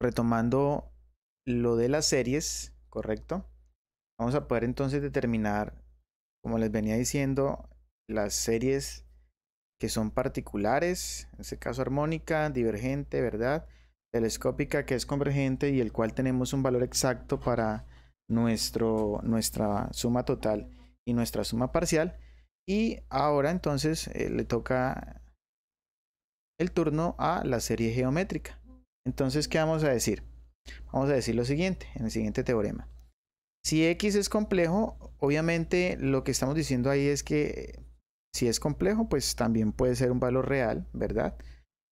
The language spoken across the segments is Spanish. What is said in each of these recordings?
retomando lo de las series, ¿correcto? Vamos a poder entonces determinar, como les venía diciendo, las series que son particulares, en este caso armónica, divergente, ¿verdad? Telescópica que es convergente y el cual tenemos un valor exacto para nuestro, nuestra suma total y nuestra suma parcial. Y ahora entonces eh, le toca el turno a la serie geométrica. Entonces, ¿qué vamos a decir? Vamos a decir lo siguiente, en el siguiente teorema. Si X es complejo, obviamente lo que estamos diciendo ahí es que si es complejo, pues también puede ser un valor real, ¿verdad?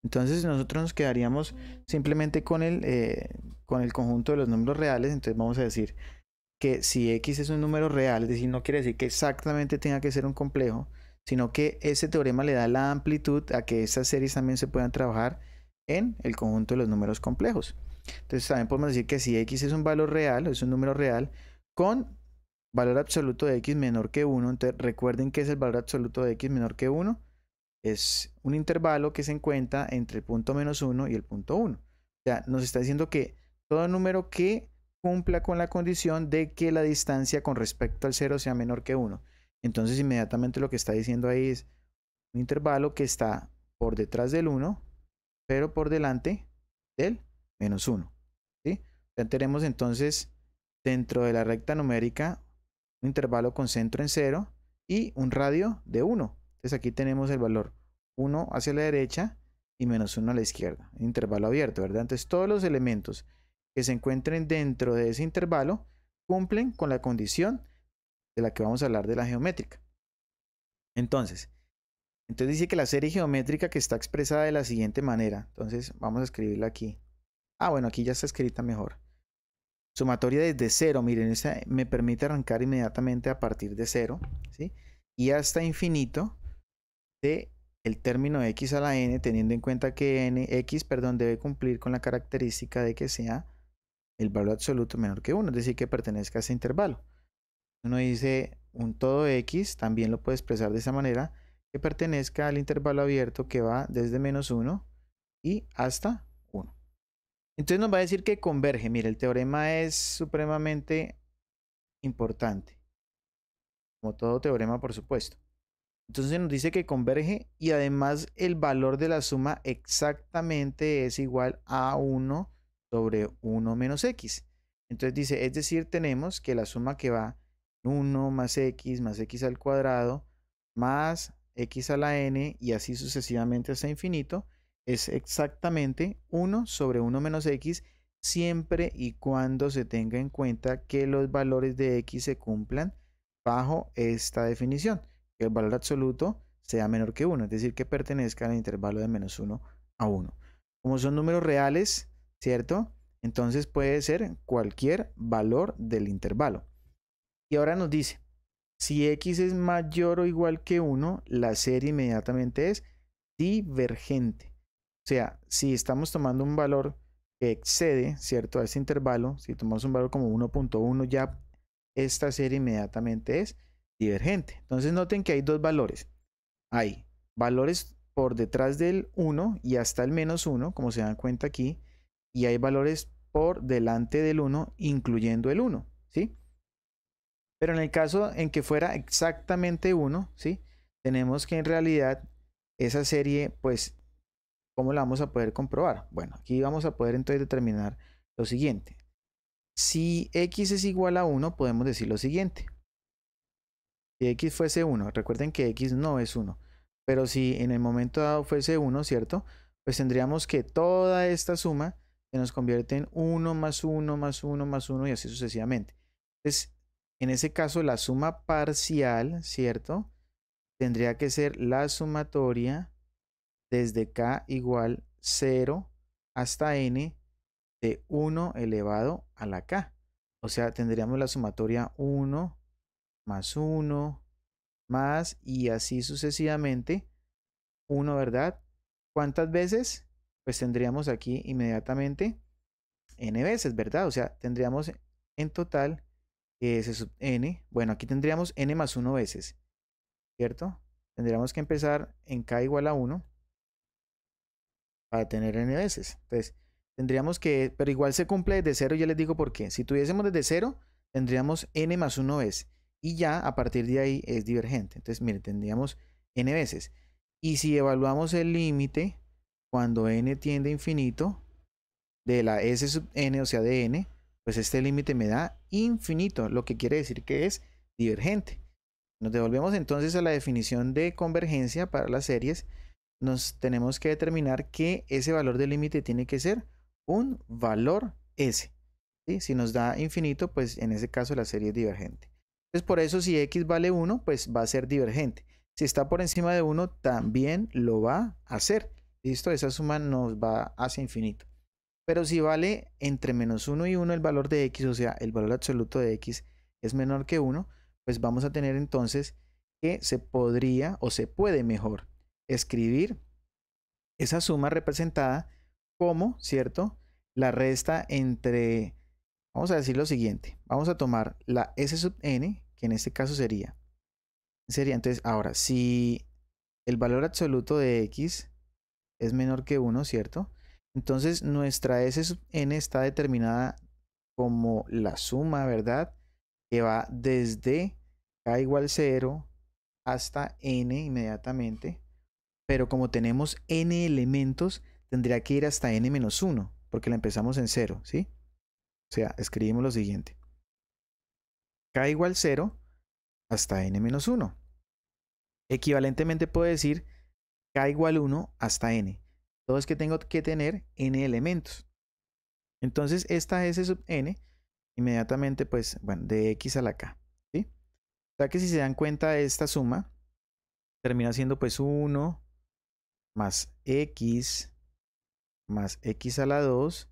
Entonces nosotros nos quedaríamos simplemente con el, eh, con el conjunto de los números reales, entonces vamos a decir que si X es un número real, es decir, no quiere decir que exactamente tenga que ser un complejo, sino que ese teorema le da la amplitud a que estas series también se puedan trabajar en el conjunto de los números complejos. Entonces también podemos decir que si x es un valor real, es un número real, con valor absoluto de x menor que 1, recuerden que es el valor absoluto de x menor que 1, es un intervalo que se encuentra entre el punto menos 1 y el punto 1. O sea, nos está diciendo que todo número que cumpla con la condición de que la distancia con respecto al 0 sea menor que 1. Entonces inmediatamente lo que está diciendo ahí es un intervalo que está por detrás del 1 pero por delante del menos 1. ¿sí? Ya tenemos entonces dentro de la recta numérica un intervalo con centro en 0 y un radio de 1. Entonces aquí tenemos el valor 1 hacia la derecha y menos 1 a la izquierda. Intervalo abierto, ¿verdad? Entonces todos los elementos que se encuentren dentro de ese intervalo cumplen con la condición de la que vamos a hablar de la geométrica. Entonces, entonces dice que la serie geométrica que está expresada de la siguiente manera. Entonces vamos a escribirla aquí. Ah, bueno, aquí ya está escrita mejor. Sumatoria desde cero. Miren, esta me permite arrancar inmediatamente a partir de cero. ¿sí? Y hasta infinito de el término x a la n, teniendo en cuenta que n, x perdón, debe cumplir con la característica de que sea el valor absoluto menor que 1, es decir, que pertenezca a ese intervalo. Uno dice un todo x, también lo puede expresar de esa manera, que pertenezca al intervalo abierto que va desde menos 1 y hasta 1. Entonces nos va a decir que converge. Mire, el teorema es supremamente importante. Como todo teorema, por supuesto. Entonces nos dice que converge y además el valor de la suma exactamente es igual a 1 sobre 1 menos x. Entonces dice, es decir, tenemos que la suma que va 1 más x más x al cuadrado más x a la n y así sucesivamente hasta infinito, es exactamente 1 sobre 1 menos x siempre y cuando se tenga en cuenta que los valores de x se cumplan bajo esta definición, que el valor absoluto sea menor que 1, es decir, que pertenezca al intervalo de menos 1 a 1. Como son números reales, ¿cierto? Entonces puede ser cualquier valor del intervalo. Y ahora nos dice, si x es mayor o igual que 1, la serie inmediatamente es divergente. O sea, si estamos tomando un valor que excede, ¿cierto? A ese intervalo, si tomamos un valor como 1.1, ya esta serie inmediatamente es divergente. Entonces noten que hay dos valores. Hay valores por detrás del 1 y hasta el menos 1, como se dan cuenta aquí, y hay valores por delante del 1, incluyendo el 1, ¿sí? Pero en el caso en que fuera exactamente uno, ¿sí? Tenemos que en realidad esa serie, pues, ¿cómo la vamos a poder comprobar? Bueno, aquí vamos a poder entonces determinar lo siguiente. Si x es igual a 1, podemos decir lo siguiente. Si x fuese 1, recuerden que x no es 1, pero si en el momento dado fuese 1, ¿cierto? Pues tendríamos que toda esta suma se nos convierte en 1 más 1 más 1 más 1 y así sucesivamente. Entonces, en ese caso, la suma parcial, ¿cierto? Tendría que ser la sumatoria desde k igual 0 hasta n de 1 elevado a la k. O sea, tendríamos la sumatoria 1 más 1 más y así sucesivamente. 1, ¿verdad? ¿Cuántas veces? Pues tendríamos aquí inmediatamente n veces, ¿verdad? O sea, tendríamos en total S es sub n. Bueno, aquí tendríamos n más 1 veces, ¿cierto? Tendríamos que empezar en k igual a 1 para tener n veces. Entonces, tendríamos que, pero igual se cumple desde 0, ya les digo por qué. Si tuviésemos desde 0, tendríamos n más 1 veces. Y ya a partir de ahí es divergente. Entonces, miren, tendríamos n veces. Y si evaluamos el límite cuando n tiende a infinito de la s sub n, o sea, de n, pues este límite me da infinito, lo que quiere decir que es divergente. Nos devolvemos entonces a la definición de convergencia para las series. Nos tenemos que determinar que ese valor del límite tiene que ser un valor S. Si nos da infinito, pues en ese caso la serie es divergente. Entonces por eso si X vale 1, pues va a ser divergente. Si está por encima de 1, también lo va a hacer. ¿Listo? Esa suma nos va hacia infinito. Pero si vale entre menos 1 y 1 el valor de x, o sea, el valor absoluto de x es menor que 1, pues vamos a tener entonces que se podría o se puede mejor escribir esa suma representada como, ¿cierto? La resta entre, vamos a decir lo siguiente, vamos a tomar la s sub n, que en este caso sería, sería entonces, ahora, si el valor absoluto de x es menor que 1, ¿cierto? Entonces nuestra S sub n está determinada como la suma, ¿verdad? Que va desde k igual 0 hasta n inmediatamente. Pero como tenemos n elementos, tendría que ir hasta n menos 1, porque la empezamos en 0, ¿sí? O sea, escribimos lo siguiente. k igual 0 hasta n menos 1. Equivalentemente puedo decir k igual 1 hasta n todo es que tengo que tener n elementos. Entonces esta S sub n, inmediatamente pues, bueno, de x a la k. ¿sí? O sea que si se dan cuenta esta suma, termina siendo pues 1 más x más x a la 2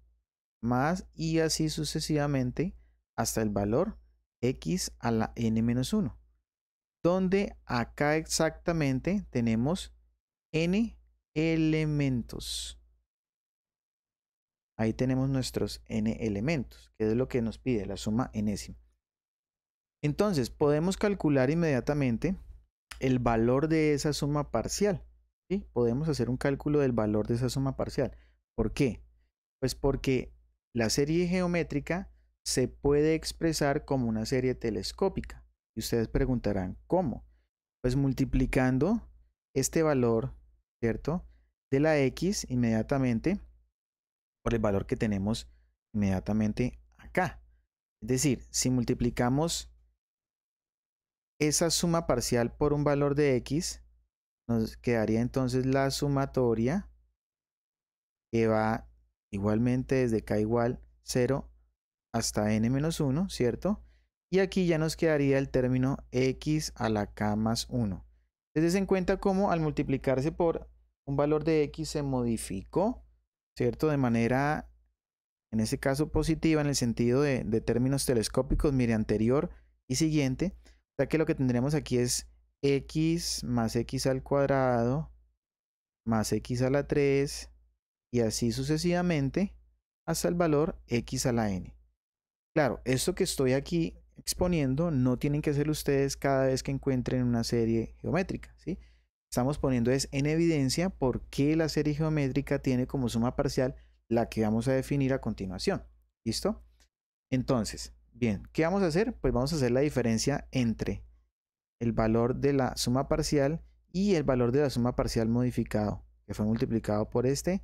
más y así sucesivamente hasta el valor x a la n menos 1 donde acá exactamente tenemos n elementos. Ahí tenemos nuestros n elementos, que es lo que nos pide la suma enésima. Entonces, podemos calcular inmediatamente el valor de esa suma parcial. Podemos hacer un cálculo del valor de esa suma parcial. ¿Por qué? Pues porque la serie geométrica se puede expresar como una serie telescópica. Y ustedes preguntarán, ¿cómo? Pues multiplicando este valor ¿cierto? De la X inmediatamente por el valor que tenemos inmediatamente acá. Es decir, si multiplicamos esa suma parcial por un valor de X, nos quedaría entonces la sumatoria que va igualmente desde K igual 0 hasta N menos 1, ¿cierto? Y aquí ya nos quedaría el término X a la K más 1. Entonces se en cuenta cómo al multiplicarse por un valor de x se modificó, ¿cierto? De manera, en ese caso, positiva en el sentido de, términos telescópicos, mire, anterior y siguiente. O sea que lo que tendremos aquí es x más x al cuadrado más x a la 3 y así sucesivamente hasta el valor x a la n. Claro, esto que estoy aquí exponiendo no tienen que ser ustedes cada vez que encuentren una serie geométrica, ¿sí? Estamos poniendo es en evidencia por qué la serie geométrica tiene como suma parcial la que vamos a definir a continuación, ¿listo? Entonces, bien, ¿qué vamos a hacer? Pues vamos a hacer la diferencia entre el valor de la suma parcial y el valor de la suma parcial modificado, que fue multiplicado por este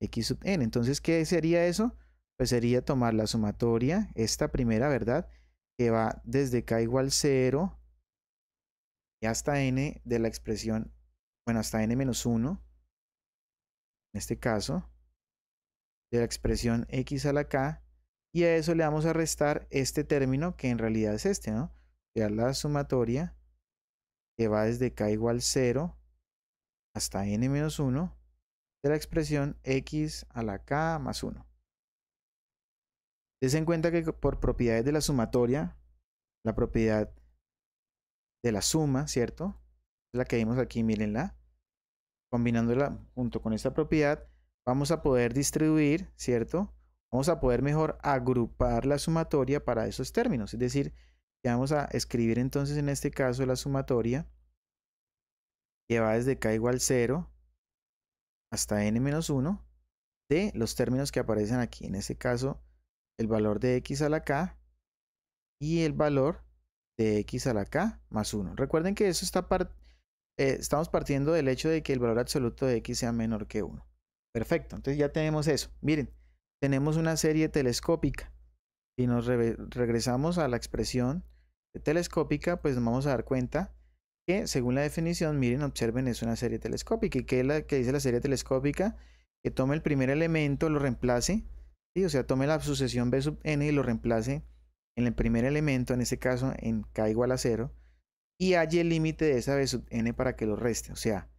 x sub n. Entonces, ¿qué sería eso? Pues sería tomar la sumatoria, esta primera, ¿verdad?, que va desde k igual 0 y hasta n de la expresión, bueno, hasta n menos 1, en este caso, de la expresión x a la k, y a eso le vamos a restar este término que en realidad es este, ¿no? Que es la sumatoria que va desde k igual 0 hasta n menos 1 de la expresión x a la k más 1 se en cuenta que por propiedades de la sumatoria, la propiedad de la suma, ¿cierto? Es La que vimos aquí, mírenla. Combinándola junto con esta propiedad, vamos a poder distribuir, ¿cierto? Vamos a poder mejor agrupar la sumatoria para esos términos. Es decir, que vamos a escribir entonces en este caso la sumatoria que va desde k igual 0 hasta n menos 1 de los términos que aparecen aquí. En este caso, el valor de x a la k y el valor de x a la k más 1. Recuerden que eso está part eh, estamos partiendo del hecho de que el valor absoluto de x sea menor que 1. Perfecto, entonces ya tenemos eso. Miren, tenemos una serie telescópica. y nos regresamos a la expresión telescópica, pues nos vamos a dar cuenta que según la definición, miren, observen, es una serie telescópica. ¿Y qué es la dice la serie telescópica? Que tome el primer elemento, lo reemplace o sea, tome la sucesión B sub n y lo reemplace en el primer elemento, en este caso en k igual a 0, y halle el límite de esa B sub n para que lo reste. O sea,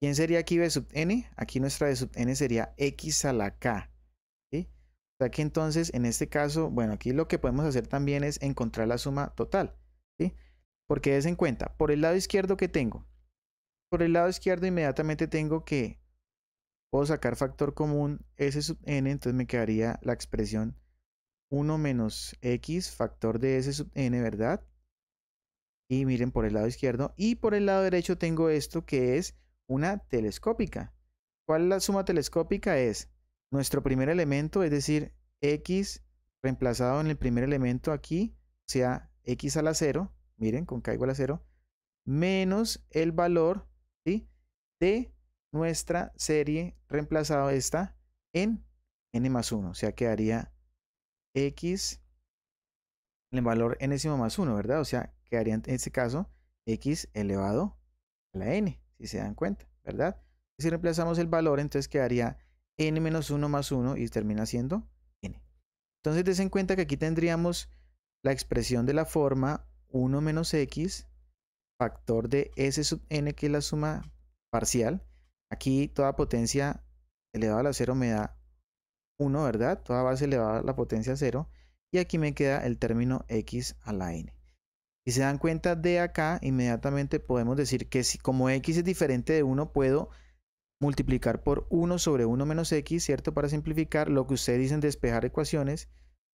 ¿quién sería aquí B sub n? Aquí nuestra B sub n sería x a la k. ¿sí? O sea que entonces, en este caso, bueno, aquí lo que podemos hacer también es encontrar la suma total. Porque des en cuenta, por el lado izquierdo que tengo, por el lado izquierdo inmediatamente tengo que puedo sacar factor común S sub n, entonces me quedaría la expresión 1 menos x factor de S sub n, ¿verdad? Y miren por el lado izquierdo. Y por el lado derecho tengo esto que es una telescópica. ¿Cuál es la suma telescópica? Es nuestro primer elemento, es decir, x reemplazado en el primer elemento aquí, o sea x a la 0, miren, con k igual a 0, menos el valor ¿sí? de nuestra serie reemplazado esta en n más 1. O sea, quedaría x en valor n más 1, ¿verdad? O sea, quedaría en este caso x elevado a la n, si se dan cuenta, ¿verdad? Si reemplazamos el valor, entonces quedaría n menos 1 más 1 y termina siendo n. Entonces, des en cuenta que aquí tendríamos la expresión de la forma 1 menos x factor de s sub n, que es la suma parcial, Aquí toda potencia elevada a la 0 me da 1, ¿verdad? Toda base elevada a la potencia 0. Y aquí me queda el término x a la n. Si se dan cuenta de acá, inmediatamente podemos decir que si como x es diferente de 1, puedo multiplicar por 1 sobre 1 menos x, ¿cierto? Para simplificar lo que ustedes dicen despejar ecuaciones,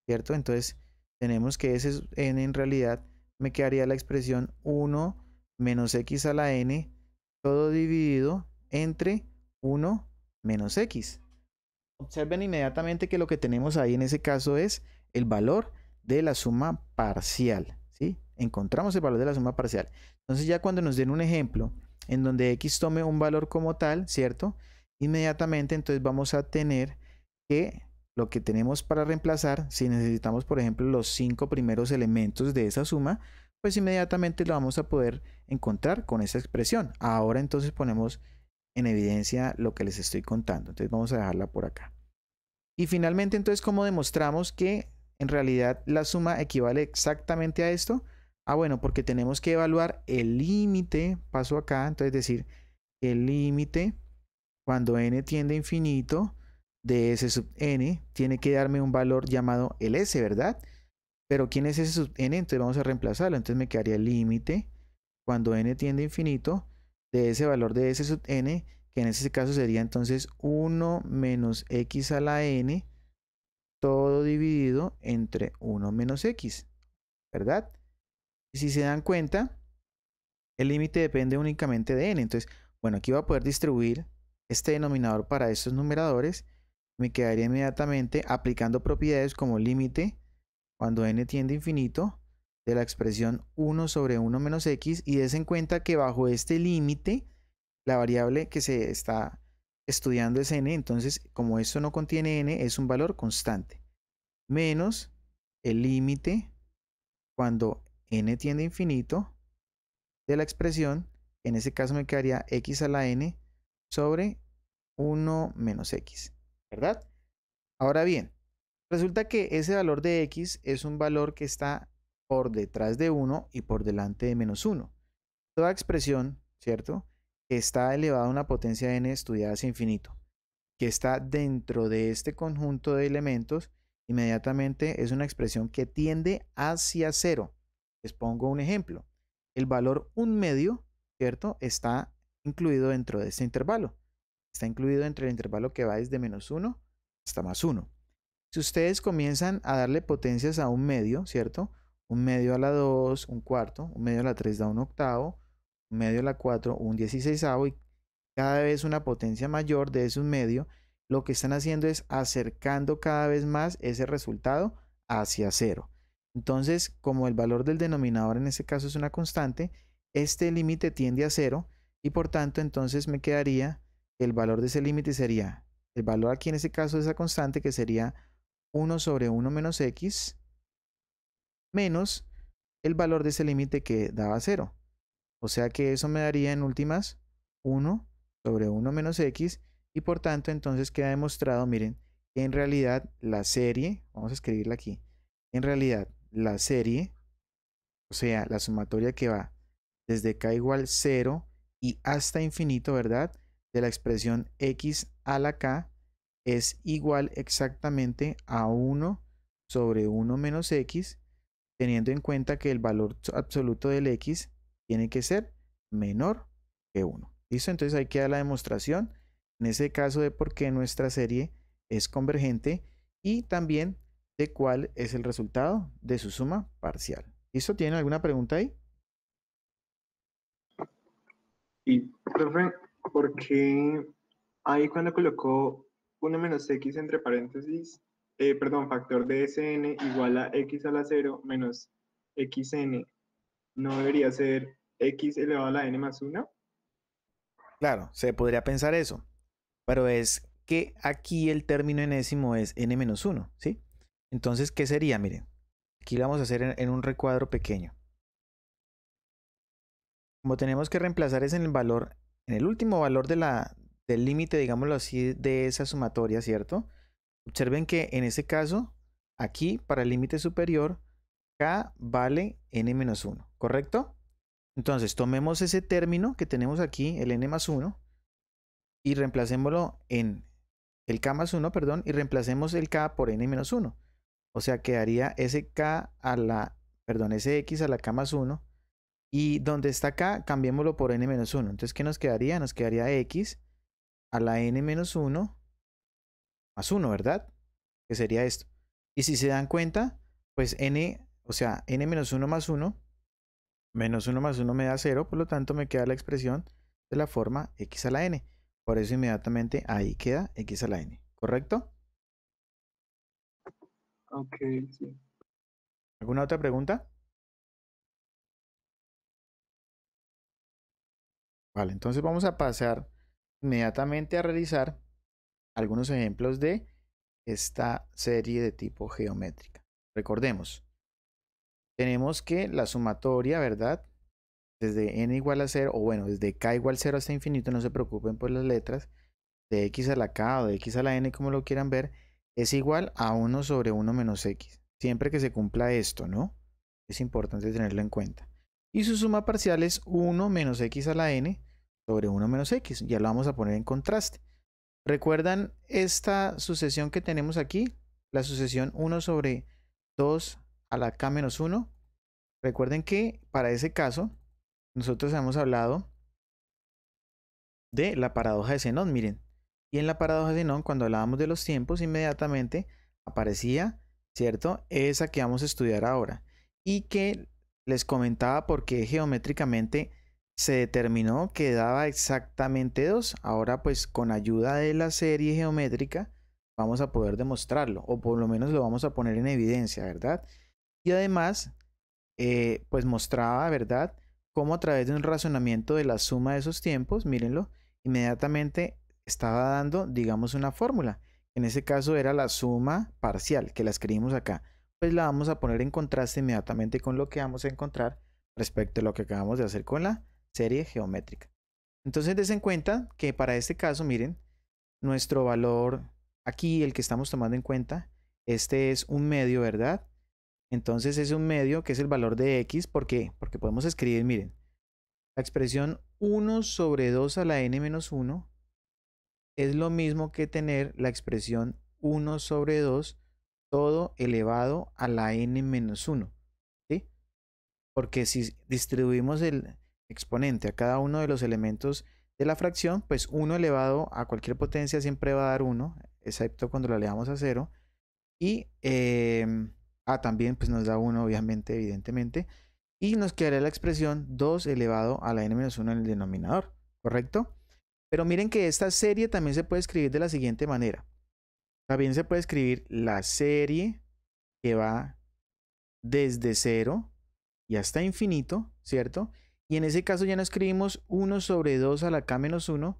¿cierto? Entonces tenemos que ese n en realidad me quedaría la expresión 1 menos x a la n, todo dividido entre 1 menos x. Observen inmediatamente que lo que tenemos ahí en ese caso es el valor de la suma parcial. ¿sí? Encontramos el valor de la suma parcial. Entonces ya cuando nos den un ejemplo en donde x tome un valor como tal, ¿cierto? Inmediatamente entonces vamos a tener que lo que tenemos para reemplazar, si necesitamos por ejemplo los cinco primeros elementos de esa suma, pues inmediatamente lo vamos a poder encontrar con esa expresión. Ahora entonces ponemos en evidencia lo que les estoy contando. Entonces vamos a dejarla por acá. Y finalmente, entonces, como demostramos que en realidad la suma equivale exactamente a esto? Ah, bueno, porque tenemos que evaluar el límite, paso acá, entonces decir, el límite cuando n tiende a infinito de S sub n tiene que darme un valor llamado el S, ¿verdad? Pero ¿quién es S sub n? Entonces vamos a reemplazarlo, entonces me quedaría el límite cuando n tiende a infinito de ese valor de S sub n, que en ese caso sería entonces 1 menos x a la n, todo dividido entre 1 menos x, ¿verdad? Y si se dan cuenta, el límite depende únicamente de n. Entonces, bueno, aquí voy a poder distribuir este denominador para estos numeradores. Me quedaría inmediatamente aplicando propiedades como límite cuando n tiende a infinito de la expresión 1 sobre 1 menos x y des en cuenta que bajo este límite la variable que se está estudiando es n, entonces como esto no contiene n es un valor constante, menos el límite cuando n tiende a infinito de la expresión, en ese caso me quedaría x a la n sobre 1 menos x, ¿verdad? Ahora bien, resulta que ese valor de x es un valor que está por detrás de 1 y por delante de menos 1. Toda expresión, ¿cierto? Que está elevada a una potencia n estudiada hacia infinito, que está dentro de este conjunto de elementos, inmediatamente es una expresión que tiende hacia cero. Les pongo un ejemplo. El valor 1 medio, ¿cierto? Está incluido dentro de este intervalo. Está incluido entre el intervalo que va desde menos 1 hasta más 1. Si ustedes comienzan a darle potencias a un medio, ¿cierto? un medio a la 2, un cuarto, un medio a la 3 da un octavo, un medio a la 4, un dieciséisavo y cada vez una potencia mayor de esos medio, lo que están haciendo es acercando cada vez más ese resultado hacia cero. Entonces, como el valor del denominador en este caso es una constante, este límite tiende a cero y por tanto entonces me quedaría el valor de ese límite sería el valor aquí en este caso de esa constante que sería 1 sobre 1 menos x menos el valor de ese límite que daba 0. O sea que eso me daría en últimas 1 sobre 1 menos x y por tanto entonces queda demostrado, miren, que en realidad la serie, vamos a escribirla aquí, en realidad la serie, o sea, la sumatoria que va desde k igual 0 y hasta infinito, ¿verdad? De la expresión x a la k es igual exactamente a 1 sobre 1 menos x teniendo en cuenta que el valor absoluto del x tiene que ser menor que 1. ¿Listo? Entonces ahí queda la demostración, en ese caso, de por qué nuestra serie es convergente y también de cuál es el resultado de su suma parcial. ¿Listo? ¿Tienen alguna pregunta ahí? Y profe, ¿por qué ahí cuando colocó 1 menos x entre paréntesis eh, perdón, factor de Sn igual a x a la 0 menos xn, ¿no debería ser x elevado a la n más 1? Claro, se podría pensar eso, pero es que aquí el término enésimo es n menos 1, ¿sí? Entonces, ¿qué sería? Miren, aquí lo vamos a hacer en, en un recuadro pequeño. Como tenemos que reemplazar es en el valor, en el último valor de la, del límite, digámoslo así, de esa sumatoria, ¿cierto? observen que en este caso, aquí para el límite superior, K vale n-1, ¿correcto? Entonces, tomemos ese término que tenemos aquí, el n más 1, y reemplacémoslo en el k más 1, perdón, y reemplacemos el k por n menos 1. O sea, quedaría ese k a la, perdón, ese x a la k más 1, y donde está k, cambiémoslo por n menos 1. Entonces, ¿qué nos quedaría? Nos quedaría x a la n menos 1 más 1, ¿verdad? Que sería esto. Y si se dan cuenta, pues n, o sea, n menos 1 más 1, menos 1 más 1 me da 0, por lo tanto me queda la expresión de la forma x a la n. Por eso inmediatamente ahí queda x a la n, ¿correcto? Ok, sí. ¿Alguna otra pregunta? Vale, entonces vamos a pasar inmediatamente a realizar algunos ejemplos de esta serie de tipo geométrica. Recordemos, tenemos que la sumatoria, ¿verdad? Desde n igual a 0, o bueno, desde k igual a 0 hasta infinito, no se preocupen por las letras, de x a la k o de x a la n, como lo quieran ver, es igual a 1 sobre 1 menos x. Siempre que se cumpla esto, ¿no? Es importante tenerlo en cuenta. Y su suma parcial es 1 menos x a la n sobre 1 menos x. Ya lo vamos a poner en contraste. ¿Recuerdan esta sucesión que tenemos aquí? La sucesión 1 sobre 2 a la k menos 1. Recuerden que para ese caso nosotros hemos hablado de la paradoja de Zenón, miren. Y en la paradoja de Zenón, cuando hablábamos de los tiempos, inmediatamente aparecía, ¿cierto? Esa que vamos a estudiar ahora. Y que les comentaba porque geométricamente se determinó que daba exactamente 2. Ahora pues con ayuda de la serie geométrica vamos a poder demostrarlo o por lo menos lo vamos a poner en evidencia, ¿verdad? Y además eh, pues mostraba, ¿verdad? Cómo a través de un razonamiento de la suma de esos tiempos, mírenlo, inmediatamente estaba dando, digamos, una fórmula. En ese caso era la suma parcial que la escribimos acá. Pues la vamos a poner en contraste inmediatamente con lo que vamos a encontrar respecto a lo que acabamos de hacer con la serie geométrica. Entonces des en cuenta que para este caso, miren, nuestro valor aquí, el que estamos tomando en cuenta, este es un medio, ¿verdad? Entonces es un medio que es el valor de x, ¿por qué? Porque podemos escribir, miren, la expresión 1 sobre 2 a la n menos 1 es lo mismo que tener la expresión 1 sobre 2 todo elevado a la n menos 1. ¿sí? Porque si distribuimos el, exponente a cada uno de los elementos de la fracción, pues 1 elevado a cualquier potencia siempre va a dar 1, excepto cuando lo elevamos a 0. Y em, A ah, también pues nos da 1, obviamente, evidentemente. Y nos quedaría la expresión 2 elevado a la n-1 en el denominador, ¿correcto? Pero miren que esta serie también se puede escribir de la siguiente manera. También se puede escribir la serie que va desde 0 y hasta infinito, ¿cierto? Y en ese caso ya no escribimos 1 sobre 2 a la K menos 1,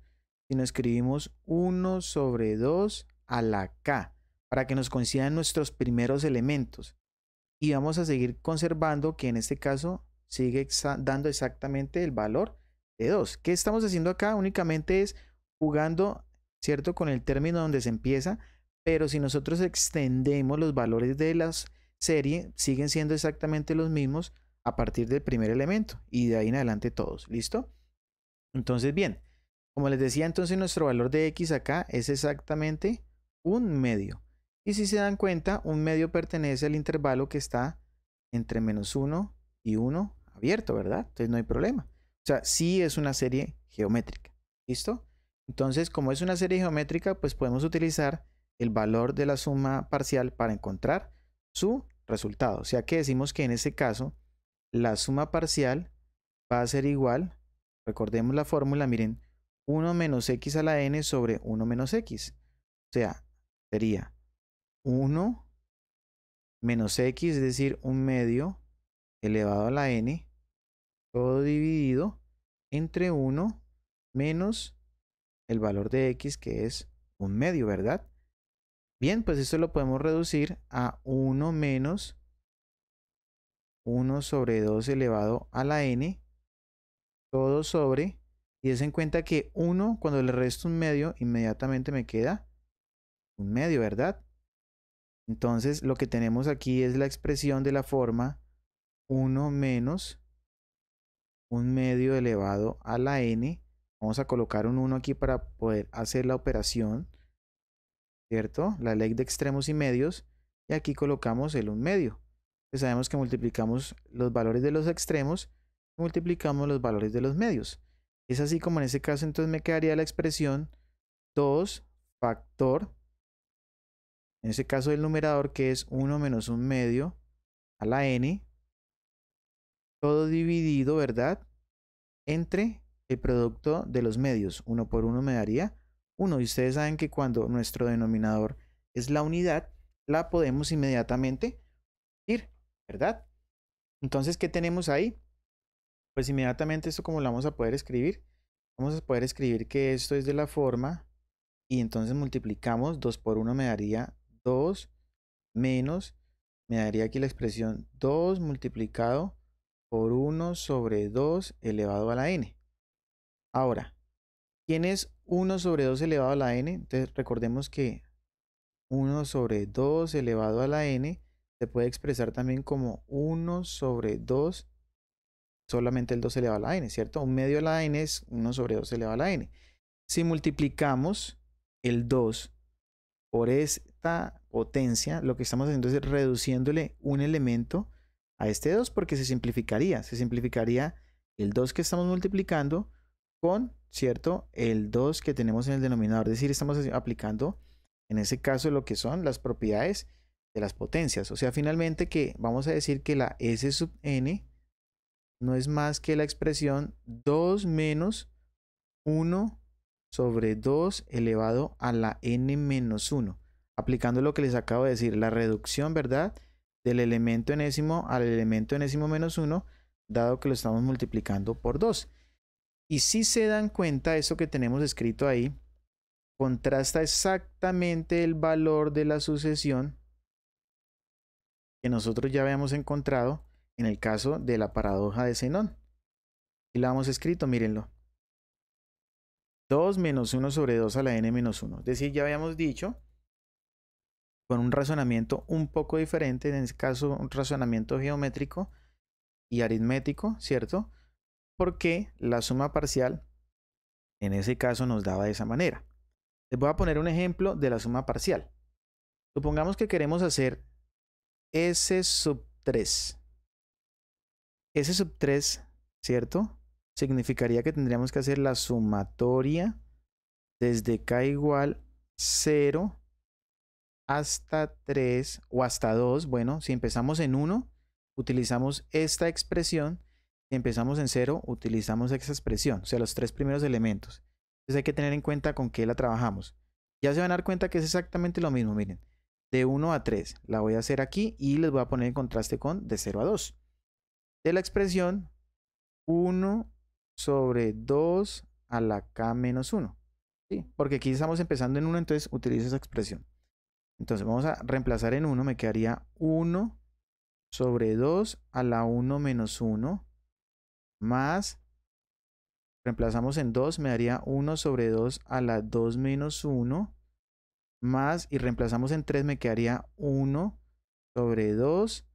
sino escribimos 1 sobre 2 a la K, para que nos coincidan nuestros primeros elementos. Y vamos a seguir conservando que en este caso sigue dando exactamente el valor de 2. ¿Qué estamos haciendo acá? Únicamente es jugando, ¿cierto? Con el término donde se empieza, pero si nosotros extendemos los valores de la serie, siguen siendo exactamente los mismos, a partir del primer elemento y de ahí en adelante todos, ¿listo? Entonces, bien, como les decía, entonces nuestro valor de x acá es exactamente un medio. Y si se dan cuenta, un medio pertenece al intervalo que está entre menos 1 y 1 abierto, ¿verdad? Entonces no hay problema. O sea, sí es una serie geométrica, ¿listo? Entonces, como es una serie geométrica, pues podemos utilizar el valor de la suma parcial para encontrar su resultado. O sea que decimos que en ese caso la suma parcial va a ser igual, recordemos la fórmula, miren, 1 menos x a la n sobre 1 menos x. O sea, sería 1 menos x, es decir, un medio elevado a la n, todo dividido entre 1 menos el valor de x, que es un medio, ¿verdad? Bien, pues esto lo podemos reducir a 1 menos 1 sobre 2 elevado a la n, todo sobre, y es en cuenta que 1 cuando le resto un medio, inmediatamente me queda un medio, ¿verdad? Entonces lo que tenemos aquí es la expresión de la forma 1 menos un medio elevado a la n. Vamos a colocar un 1 aquí para poder hacer la operación, ¿cierto? La ley de extremos y medios. Y aquí colocamos el 1 medio pues sabemos que multiplicamos los valores de los extremos, multiplicamos los valores de los medios. Es así como en ese caso entonces me quedaría la expresión 2 factor, en ese caso el numerador que es 1 menos 1 medio a la n, todo dividido, ¿verdad? Entre el producto de los medios. 1 por 1 me daría 1. Y ustedes saben que cuando nuestro denominador es la unidad, la podemos inmediatamente ¿verdad? Entonces, ¿qué tenemos ahí? Pues inmediatamente esto como lo vamos a poder escribir, vamos a poder escribir que esto es de la forma y entonces multiplicamos 2 por 1 me daría 2 menos, me daría aquí la expresión 2 multiplicado por 1 sobre 2 elevado a la n. Ahora, ¿quién es 1 sobre 2 elevado a la n? Entonces recordemos que 1 sobre 2 elevado a la n se puede expresar también como 1 sobre 2, solamente el 2 elevado a la n, ¿cierto? Un medio de la n es 1 sobre 2 elevado a la n. Si multiplicamos el 2 por esta potencia, lo que estamos haciendo es reduciéndole un elemento a este 2 porque se simplificaría. Se simplificaría el 2 que estamos multiplicando con, ¿cierto? El 2 que tenemos en el denominador. Es decir, estamos aplicando en ese caso lo que son las propiedades de las potencias. O sea, finalmente que vamos a decir que la S sub n no es más que la expresión 2 menos 1 sobre 2 elevado a la n menos 1. Aplicando lo que les acabo de decir, la reducción, ¿verdad? Del elemento enésimo al elemento enésimo menos 1, dado que lo estamos multiplicando por 2. Y si se dan cuenta, eso que tenemos escrito ahí, contrasta exactamente el valor de la sucesión que nosotros ya habíamos encontrado en el caso de la paradoja de Zenón. Y la hemos escrito, mírenlo. 2 menos 1 sobre 2 a la n menos 1. Es decir, ya habíamos dicho, con un razonamiento un poco diferente, en este caso un razonamiento geométrico y aritmético, ¿cierto? Porque la suma parcial, en ese caso, nos daba de esa manera. Les voy a poner un ejemplo de la suma parcial. Supongamos que queremos hacer S sub 3. S sub 3, ¿cierto? Significaría que tendríamos que hacer la sumatoria desde K igual 0 hasta 3 o hasta 2. Bueno, si empezamos en 1, utilizamos esta expresión. Si empezamos en 0, utilizamos esa expresión, o sea, los tres primeros elementos. Entonces hay que tener en cuenta con qué la trabajamos. Ya se van a dar cuenta que es exactamente lo mismo, miren de 1 a 3. La voy a hacer aquí y les voy a poner en contraste con de 0 a 2. De la expresión 1 sobre 2 a la k menos 1. Porque aquí estamos empezando en 1, entonces utilizo esa expresión. Entonces vamos a reemplazar en 1, me quedaría 1 sobre 2 a la 1 menos 1 más, reemplazamos en 2, me daría 1 sobre 2 a la 2 menos 1 más y reemplazamos en 3, me quedaría 1 sobre 2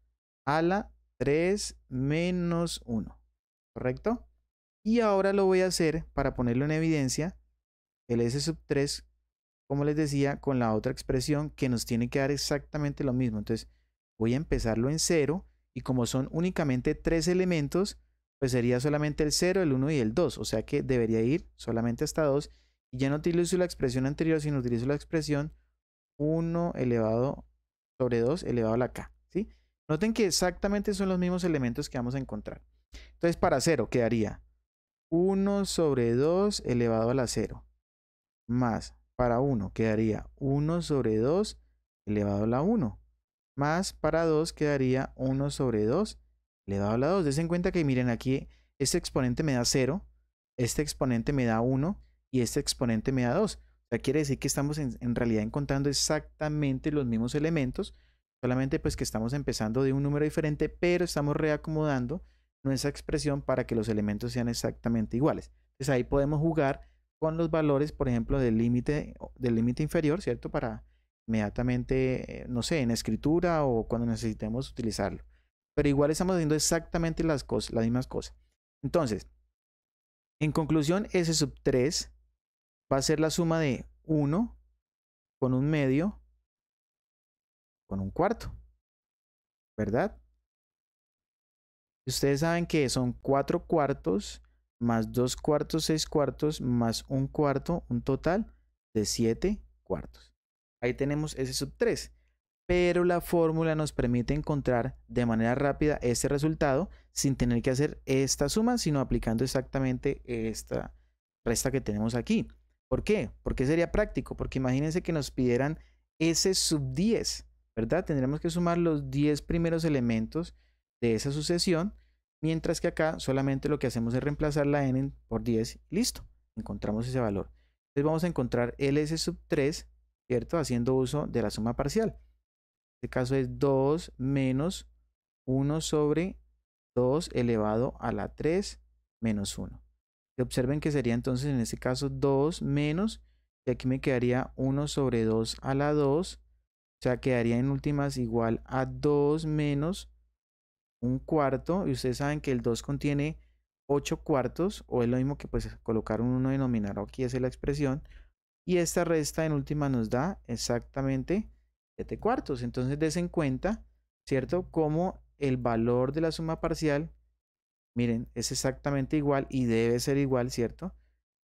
a la 3 menos 1. ¿Correcto? Y ahora lo voy a hacer para ponerlo en evidencia, el S sub 3, como les decía, con la otra expresión que nos tiene que dar exactamente lo mismo. Entonces voy a empezarlo en 0 y como son únicamente 3 elementos, pues sería solamente el 0, el 1 y el 2. O sea que debería ir solamente hasta 2 y ya no utilizo la expresión anterior, sino utilizo la expresión 1 elevado sobre 2 elevado a la k. Noten que exactamente son los mismos elementos que vamos a encontrar. Entonces para 0 quedaría 1 sobre 2 elevado a la 0 más para 1 quedaría 1 sobre 2 elevado a la 1 más para 2 quedaría 1 sobre 2 elevado a la 2. en cuenta que miren aquí este exponente me da 0, este exponente me da 1 y este exponente me da 2. O sea, quiere decir que estamos en, realidad encontrando exactamente los mismos elementos, solamente pues que estamos empezando de un número diferente, pero estamos reacomodando nuestra expresión para que los elementos sean exactamente iguales. Entonces ahí podemos jugar con los valores, por ejemplo, del límite del límite inferior, ¿cierto? Para inmediatamente, eh, no sé, en escritura o cuando necesitemos utilizarlo. Pero igual estamos haciendo exactamente las, cosas, las mismas cosas. Entonces, en conclusión, S sub 3 va a ser la suma de 1 con un medio con un cuarto, ¿verdad? Ustedes saben que son 4 cuartos más 2 cuartos, 6 cuartos más 1 cuarto, un total de 7 cuartos. Ahí tenemos ese sub 3. Pero la fórmula nos permite encontrar de manera rápida este resultado sin tener que hacer esta suma, sino aplicando exactamente esta resta que tenemos aquí. ¿Por qué? Porque sería práctico, porque imagínense que nos pidieran ese sub 10, ¿verdad? Tendríamos que sumar los 10 primeros elementos de esa sucesión, mientras que acá solamente lo que hacemos es reemplazar la n por 10 listo, encontramos ese valor. Entonces vamos a encontrar ls sub 3, ¿cierto? Haciendo uso de la suma parcial. En este caso es 2 menos 1 sobre 2 elevado a la 3 menos 1 observen que sería entonces en este caso 2 menos, y aquí me quedaría 1 sobre 2 a la 2, o sea, quedaría en últimas igual a 2 menos un cuarto, y ustedes saben que el 2 contiene 8 cuartos, o es lo mismo que pues colocar un 1 denominador, aquí es la expresión, y esta resta en última nos da exactamente 7 cuartos, entonces des en cuenta, ¿cierto? Como el valor de la suma parcial Miren, es exactamente igual y debe ser igual, ¿cierto?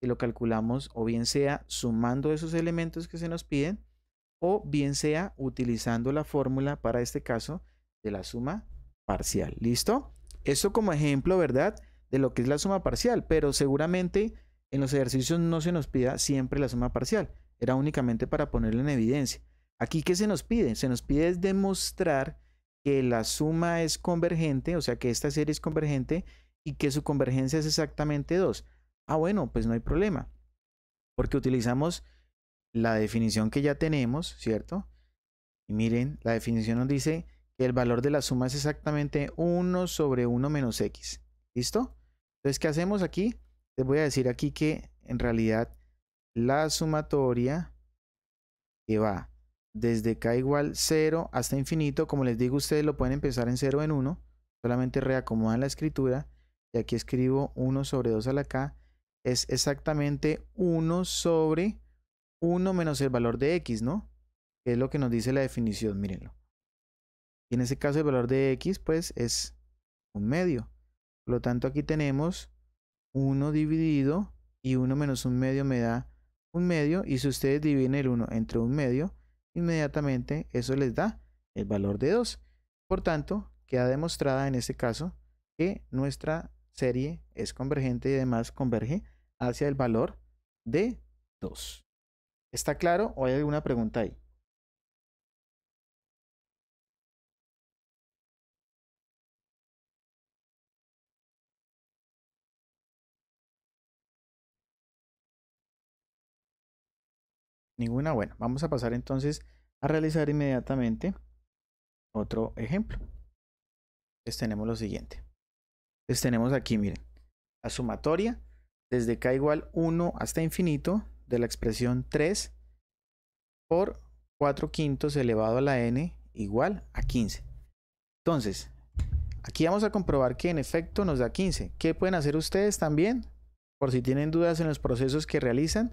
Si lo calculamos o bien sea sumando esos elementos que se nos piden o bien sea utilizando la fórmula para este caso de la suma parcial. ¿Listo? eso como ejemplo, ¿verdad? De lo que es la suma parcial, pero seguramente en los ejercicios no se nos pida siempre la suma parcial. Era únicamente para ponerlo en evidencia. Aquí, ¿qué se nos pide? Se nos pide es demostrar que la suma es convergente, o sea que esta serie es convergente y que su convergencia es exactamente 2. Ah, bueno, pues no hay problema, porque utilizamos la definición que ya tenemos, ¿cierto? Y miren, la definición nos dice que el valor de la suma es exactamente 1 sobre 1 menos x, ¿listo? Entonces, ¿qué hacemos aquí? Les voy a decir aquí que en realidad la sumatoria que va desde k igual 0 hasta infinito, como les digo, ustedes lo pueden empezar en 0 en 1, solamente reacomodan la escritura y aquí escribo 1 sobre 2 a la K, es exactamente 1 sobre 1 menos el valor de X, ¿no? Que es lo que nos dice la definición, mírenlo. Y en ese caso el valor de X, pues, es un medio. Por lo tanto, aquí tenemos 1 dividido y 1 menos un medio me da un medio. Y si ustedes dividen el 1 entre un medio, inmediatamente eso les da el valor de 2. Por tanto, queda demostrada en este caso que nuestra serie es convergente y además converge hacia el valor de 2. ¿Está claro o hay alguna pregunta ahí? Ninguna. Bueno, vamos a pasar entonces a realizar inmediatamente otro ejemplo. Entonces pues tenemos lo siguiente tenemos aquí, miren, la sumatoria desde k igual 1 hasta infinito de la expresión 3 por 4 quintos elevado a la n igual a 15. Entonces, aquí vamos a comprobar que en efecto nos da 15. ¿Qué pueden hacer ustedes también? Por si tienen dudas en los procesos que realizan,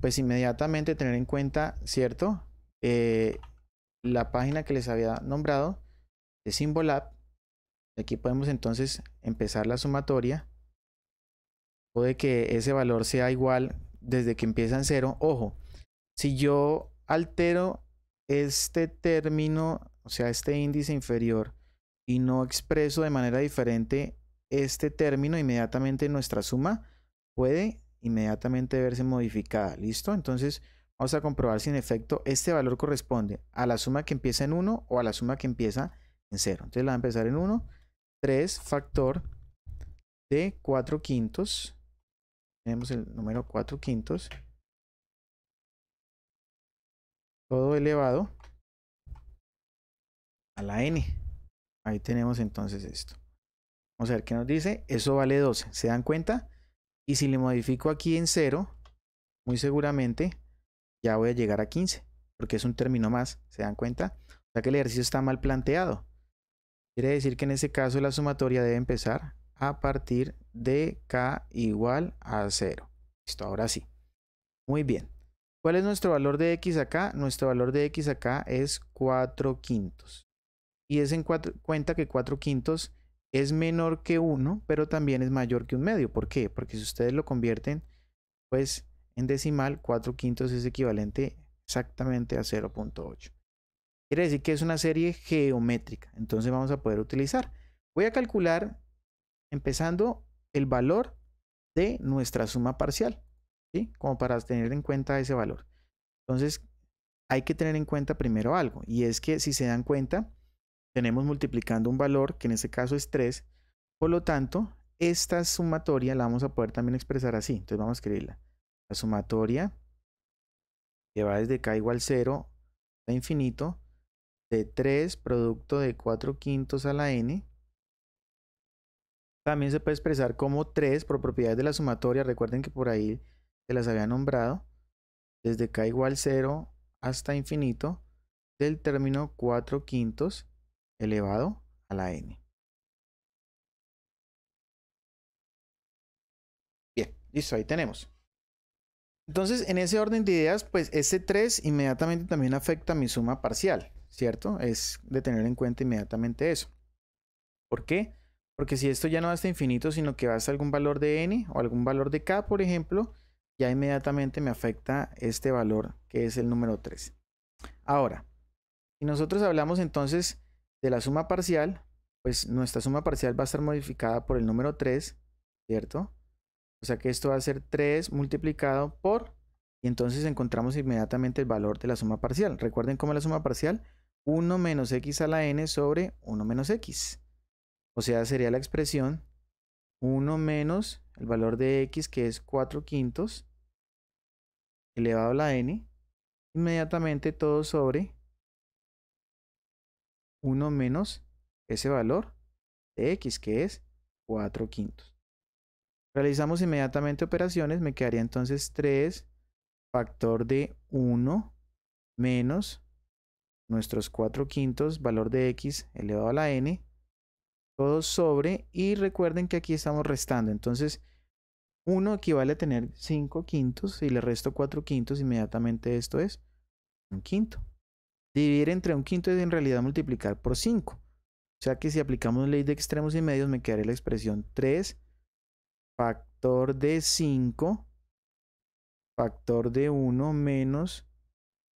pues inmediatamente tener en cuenta, ¿cierto? Eh, la página que les había nombrado de Simbolab Aquí podemos entonces empezar la sumatoria. Puede que ese valor sea igual desde que empieza en cero. Ojo, si yo altero este término, o sea, este índice inferior, y no expreso de manera diferente este término, inmediatamente nuestra suma puede inmediatamente verse modificada. ¿Listo? Entonces vamos a comprobar si en efecto este valor corresponde a la suma que empieza en 1 o a la suma que empieza en 0. Entonces la va a empezar en 1 3 factor de 4 quintos. Tenemos el número 4 quintos. Todo elevado a la n. Ahí tenemos entonces esto. Vamos a ver qué nos dice. Eso vale 12. ¿Se dan cuenta? Y si le modifico aquí en 0, muy seguramente ya voy a llegar a 15. Porque es un término más. ¿Se dan cuenta? O sea que el ejercicio está mal planteado. Quiere decir que en ese caso la sumatoria debe empezar a partir de k igual a 0. Listo, ahora sí. Muy bien. ¿Cuál es nuestro valor de x acá? Nuestro valor de x acá es 4 quintos. Y es en cuenta que 4 quintos es menor que 1, pero también es mayor que un medio. ¿Por qué? Porque si ustedes lo convierten pues en decimal, 4 quintos es equivalente exactamente a 0.8. Quiere decir que es una serie geométrica. Entonces vamos a poder utilizar. Voy a calcular empezando el valor de nuestra suma parcial. Como para tener en cuenta ese valor. Entonces hay que tener en cuenta primero algo. Y es que si se dan cuenta, tenemos multiplicando un valor que en este caso es 3. Por lo tanto, esta sumatoria la vamos a poder también expresar así. Entonces vamos a escribirla. La sumatoria que va desde k igual 0 a infinito de 3 producto de 4 quintos a la n. También se puede expresar como 3 por propiedades de la sumatoria. Recuerden que por ahí se las había nombrado. Desde k igual 0 hasta infinito del término 4 quintos elevado a la n. Bien, listo, ahí tenemos. Entonces, en ese orden de ideas, pues ese 3 inmediatamente también afecta a mi suma parcial. ¿cierto? Es de tener en cuenta inmediatamente eso. ¿Por qué? Porque si esto ya no va hasta infinito, sino que va hasta algún valor de n o algún valor de k, por ejemplo, ya inmediatamente me afecta este valor que es el número 3. Ahora, si nosotros hablamos entonces de la suma parcial, pues nuestra suma parcial va a estar modificada por el número 3, ¿cierto? O sea que esto va a ser 3 multiplicado por, y entonces encontramos inmediatamente el valor de la suma parcial. Recuerden cómo es la suma parcial, 1 menos x a la n sobre 1 menos x. O sea, sería la expresión 1 menos el valor de x que es 4 quintos elevado a la n. Inmediatamente todo sobre 1 menos ese valor de x que es 4 quintos. Realizamos inmediatamente operaciones, me quedaría entonces 3 factor de 1 menos nuestros 4 quintos, valor de x elevado a la n, todo sobre, y recuerden que aquí estamos restando, entonces 1 equivale a tener 5 quintos, y le resto 4 quintos, inmediatamente esto es un quinto. Dividir entre un quinto es en realidad multiplicar por 5. O sea que si aplicamos la ley de extremos y medios me quedaría la expresión 3 factor de 5 factor de 1 menos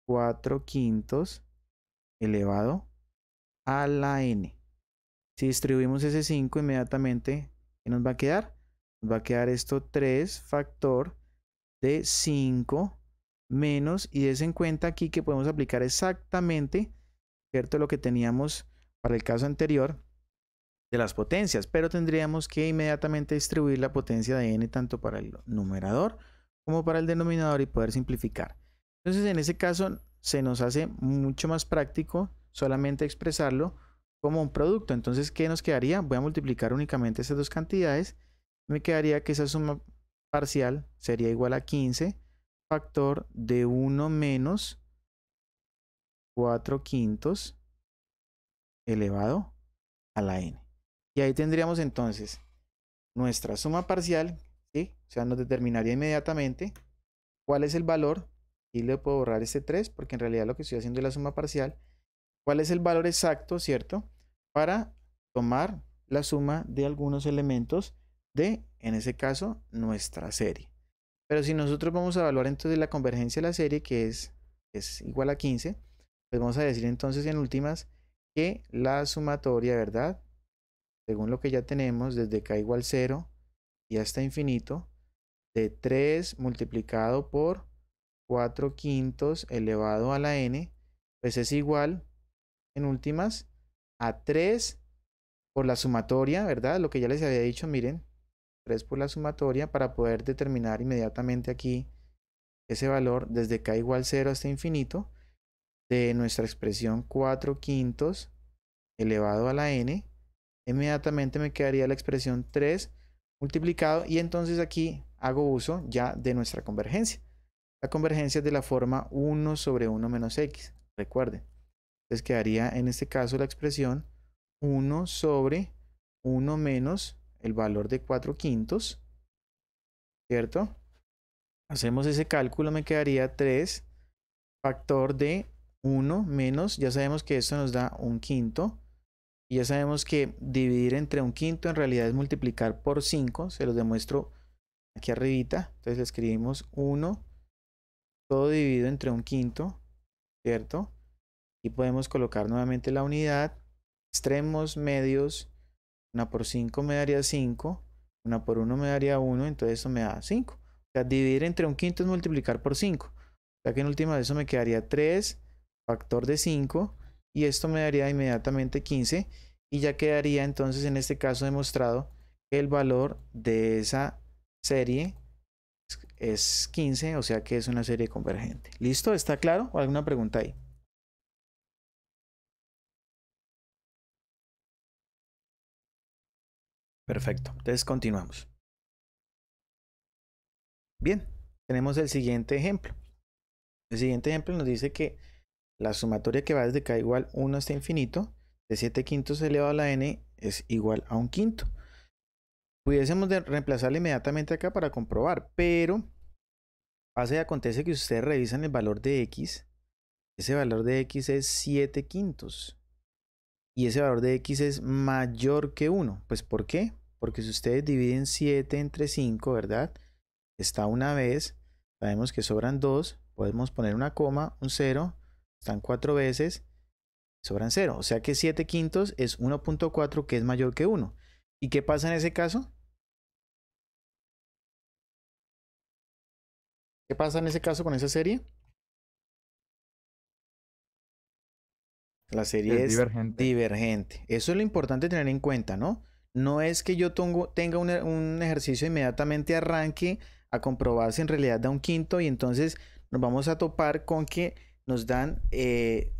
4 quintos elevado a la n. Si distribuimos ese 5 inmediatamente, ¿qué nos va a quedar? Nos va a quedar esto 3 factor de 5 menos y es en cuenta aquí que podemos aplicar exactamente cierto lo que teníamos para el caso anterior de las potencias pero tendríamos que inmediatamente distribuir la potencia de n tanto para el numerador como para el denominador y poder simplificar entonces en ese caso se nos hace mucho más práctico solamente expresarlo como un producto. Entonces, ¿qué nos quedaría? Voy a multiplicar únicamente esas dos cantidades. Me quedaría que esa suma parcial sería igual a 15 factor de 1 menos 4 quintos elevado a la n. Y ahí tendríamos entonces nuestra suma parcial, ¿sí? o sea, nos determinaría inmediatamente cuál es el valor y le puedo borrar este 3 porque en realidad lo que estoy haciendo es la suma parcial. ¿Cuál es el valor exacto, cierto? Para tomar la suma de algunos elementos de, en ese caso, nuestra serie. Pero si nosotros vamos a evaluar entonces la convergencia de la serie, que es, es igual a 15, pues vamos a decir entonces en últimas que la sumatoria, ¿verdad? Según lo que ya tenemos, desde k igual 0 y hasta infinito, de 3 multiplicado por 4 quintos elevado a la n, pues es igual, en últimas, a 3 por la sumatoria, ¿verdad? Lo que ya les había dicho, miren, 3 por la sumatoria para poder determinar inmediatamente aquí ese valor desde k igual 0 hasta infinito de nuestra expresión 4 quintos elevado a la n. Inmediatamente me quedaría la expresión 3 multiplicado y entonces aquí hago uso ya de nuestra convergencia. La convergencia de la forma 1 sobre 1 menos x, recuerden. Entonces quedaría en este caso la expresión 1 sobre 1 menos el valor de 4 quintos, ¿cierto? Hacemos ese cálculo, me quedaría 3 factor de 1 menos, ya sabemos que esto nos da un quinto, y ya sabemos que dividir entre un quinto en realidad es multiplicar por 5, se los demuestro aquí arribita, entonces escribimos 1 todo dividido entre un quinto, ¿cierto? Y podemos colocar nuevamente la unidad, extremos, medios, una por 5 me daría 5, una por 1 me daría 1, entonces eso me da 5. O sea, dividir entre un quinto es multiplicar por 5. O sea que en última de eso me quedaría 3 factor de 5 y esto me daría inmediatamente 15 y ya quedaría entonces en este caso demostrado el valor de esa serie es 15, o sea que es una serie convergente. ¿Listo? ¿Está claro? alguna pregunta ahí? Perfecto, entonces continuamos. Bien, tenemos el siguiente ejemplo. El siguiente ejemplo nos dice que la sumatoria que va desde k igual 1 hasta infinito de 7 quintos elevado a la n es igual a un quinto pudiésemos reemplazarla inmediatamente acá para comprobar, pero pasa y acontece que ustedes revisan el valor de x, ese valor de x es 7 quintos y ese valor de x es mayor que 1. Pues ¿por qué? Porque si ustedes dividen 7 entre 5, ¿verdad? Está una vez, sabemos que sobran 2, podemos poner una coma, un 0, están 4 veces, sobran 0. O sea que 7 quintos es 1.4 que es mayor que 1. ¿Y qué pasa en ese caso? ¿Qué pasa en ese caso con esa serie? La serie es, divergente. Eso es lo importante tener en cuenta, ¿no? No es que yo tengo, tenga un, ejercicio inmediatamente arranque a comprobar si en realidad da un quinto y entonces nos vamos a topar con que nos dan eh,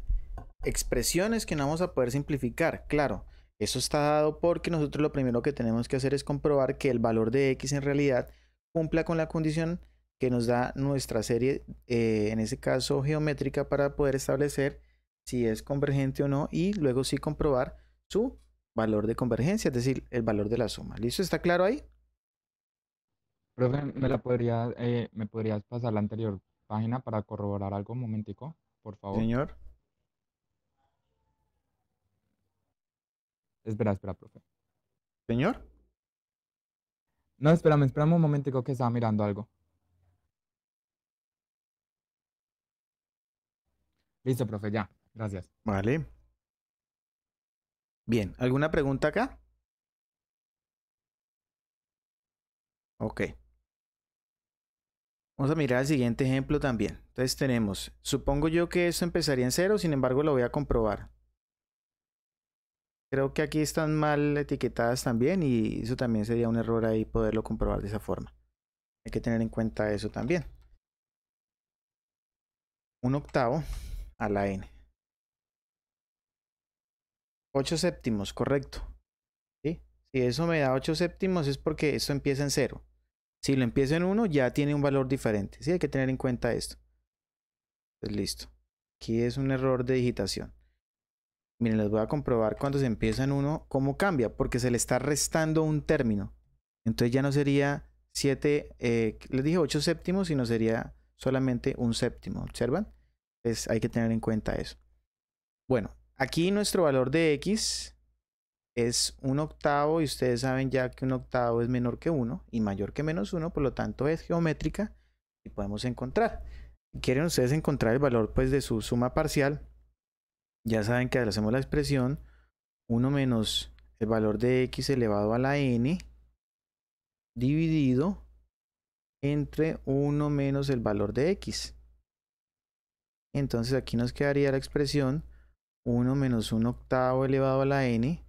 expresiones que no vamos a poder simplificar. Claro, eso está dado porque nosotros lo primero que tenemos que hacer es comprobar que el valor de x en realidad cumpla con la condición que nos da nuestra serie, eh, en ese caso geométrica, para poder establecer si es convergente o no y luego sí comprobar su valor de convergencia, es decir, el valor de la suma. ¿Listo? ¿Está claro ahí? Profe, ¿me, la podría, eh, ¿me podrías pasar la anterior página para corroborar algo un momentico, por favor? Señor. Espera, espera, profe. ¿Señor? No, espérame, espérame un momentico que estaba mirando algo. Listo, profe, ya. Gracias. Vale. Bien, ¿alguna pregunta acá? Ok. Vamos a mirar el siguiente ejemplo también. Entonces tenemos, supongo yo que eso empezaría en cero, sin embargo lo voy a comprobar. Creo que aquí están mal etiquetadas también y eso también sería un error ahí poderlo comprobar de esa forma. Hay que tener en cuenta eso también. Un octavo a la n. 8 séptimos, correcto. Si eso me da 8 séptimos es porque eso empieza en 0. Si lo empieza en 1 ya tiene un valor diferente. Sí, hay que tener en cuenta esto. Pues listo. Aquí es un error de digitación. Miren, les voy a comprobar cuando se empieza en 1 cómo cambia, porque se le está restando un término. Entonces ya no sería 7, eh, les dije 8 séptimos, sino sería solamente un séptimo. ¿Observan? Es, pues, hay que tener en cuenta eso. Bueno, aquí nuestro valor de x es un octavo y ustedes saben ya que un octavo es menor que 1 y mayor que menos 1, por lo tanto es geométrica y podemos encontrar. quieren ustedes encontrar el valor pues de su suma parcial, ya saben que hacemos la expresión 1 menos el valor de x elevado a la n dividido entre 1 menos el valor de x. Entonces aquí nos quedaría la expresión 1 menos 1 octavo elevado a la n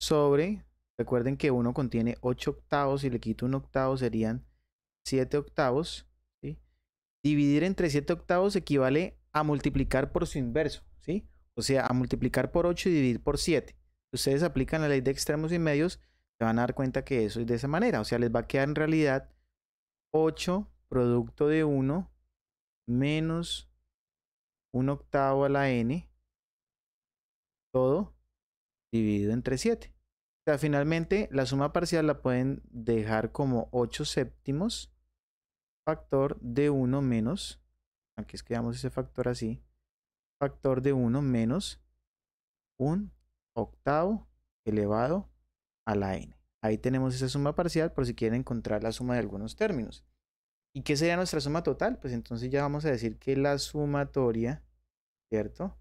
sobre, recuerden que 1 contiene 8 octavos, si le quito un octavo serían 7 octavos. Dividir entre 7 octavos equivale a multiplicar por su inverso, ¿sí? O sea, a multiplicar por 8 y dividir por 7. si Ustedes aplican la ley de extremos y medios, se van a dar cuenta que eso es de esa manera. O sea, les va a quedar en realidad 8 producto de 1 menos un octavo a la n, todo dividido entre 7. O sea, finalmente la suma parcial la pueden dejar como 8 séptimos factor de 1 menos, aquí es que damos ese factor así, factor de 1 menos un octavo elevado a la n. Ahí tenemos esa suma parcial por si quieren encontrar la suma de algunos términos. ¿Y qué sería nuestra suma total? Pues entonces ya vamos a decir que la sumatoria, ¿cierto?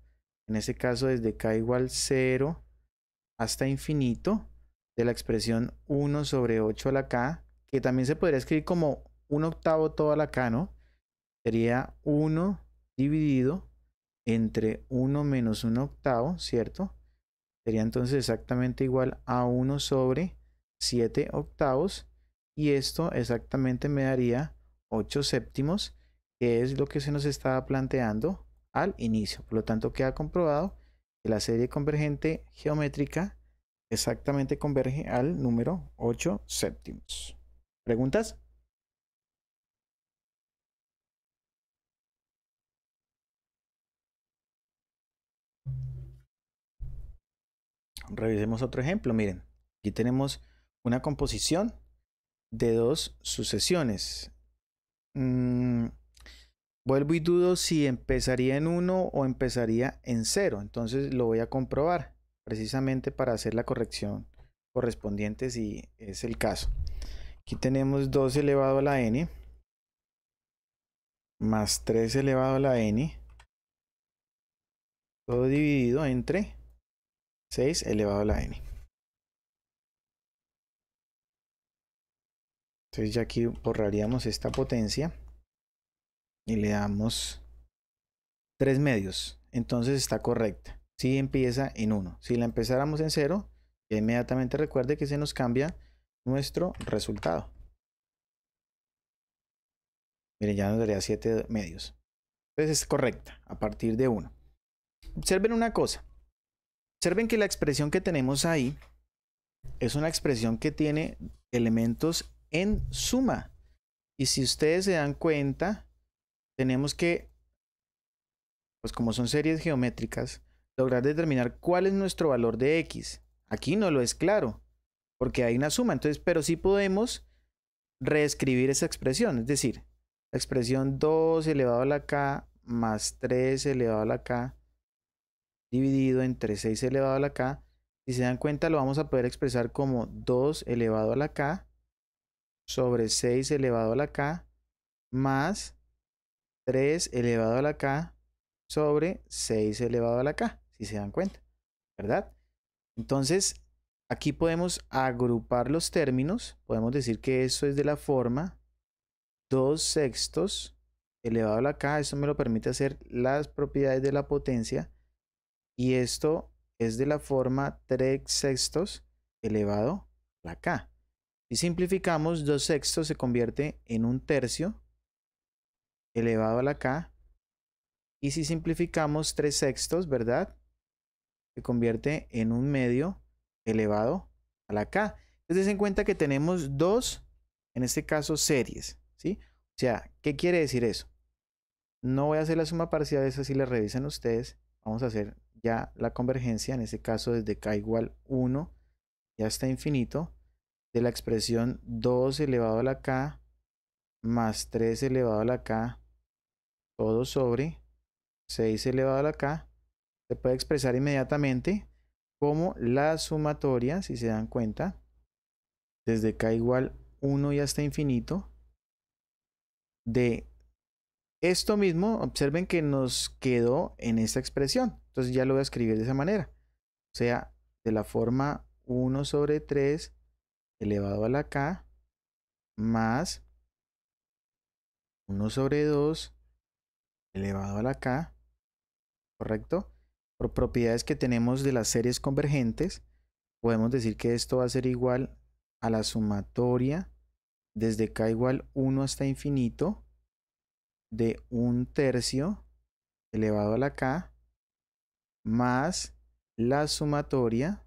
En este caso desde k igual 0 hasta infinito de la expresión 1 sobre 8 a la k, que también se podría escribir como un octavo toda la k, ¿no? Sería 1 dividido entre 1 menos 1 octavo, ¿cierto? Sería entonces exactamente igual a 1 sobre 7 octavos y esto exactamente me daría 8 séptimos, que es lo que se nos estaba planteando al inicio. Por lo tanto, queda comprobado que la serie convergente geométrica exactamente converge al número 8 séptimos. ¿Preguntas? Revisemos otro ejemplo. Miren, aquí tenemos una composición de dos sucesiones. Mm, vuelvo y dudo si empezaría en 1 o empezaría en 0. Entonces lo voy a comprobar precisamente para hacer la corrección correspondiente si es el caso. Aquí tenemos 2 elevado a la n más 3 elevado a la n todo dividido entre 6 elevado a la n. Entonces ya aquí borraríamos esta potencia y le damos 3 medios. Entonces está correcta. Si empieza en 1. Si la empezáramos en 0, inmediatamente recuerde que se nos cambia nuestro resultado. Miren, ya nos daría 7 medios. Entonces es correcta a partir de 1. Observen una cosa. Observen que la expresión que tenemos ahí es una expresión que tiene elementos en suma. Y si ustedes se dan cuenta, tenemos que, pues como son series geométricas, lograr determinar cuál es nuestro valor de x. Aquí no lo es claro, porque hay una suma. Entonces, pero sí podemos reescribir esa expresión. Es decir, la expresión 2 elevado a la k más 3 elevado a la k dividido entre 6 elevado a la k. Si se dan cuenta, lo vamos a poder expresar como 2 elevado a la k sobre 6 elevado a la k más 3 elevado a la k sobre 6 elevado a la k, si se dan cuenta, ¿verdad? Entonces, aquí podemos agrupar los términos, podemos decir que eso es de la forma 2 sextos elevado a la k, esto me lo permite hacer las propiedades de la potencia, y esto es de la forma 3 sextos elevado a la k. Si simplificamos, 2 sextos se convierte en un tercio elevado a la K. Y si simplificamos 3 sextos, ¿verdad? Se convierte en un medio elevado a la K. Entonces, en cuenta que tenemos dos, en este caso, series. ¿sí? O sea, ¿qué quiere decir eso? No voy a hacer la suma parcial, esa si la revisan ustedes. Vamos a hacer ya la convergencia, en este caso desde k igual 1 ya hasta infinito de la expresión 2 elevado a la k más 3 elevado a la k todo sobre 6 elevado a la k se puede expresar inmediatamente como la sumatoria, si se dan cuenta, desde k igual 1 y hasta infinito, de esto mismo, observen que nos quedó en esta expresión. Entonces ya lo voy a escribir de esa manera. O sea, de la forma 1 sobre 3 elevado a la k más 1 sobre 2 elevado a la k, ¿correcto? Por propiedades que tenemos de las series convergentes, podemos decir que esto va a ser igual a la sumatoria desde k igual 1 hasta infinito de 1 tercio elevado a la k más la sumatoria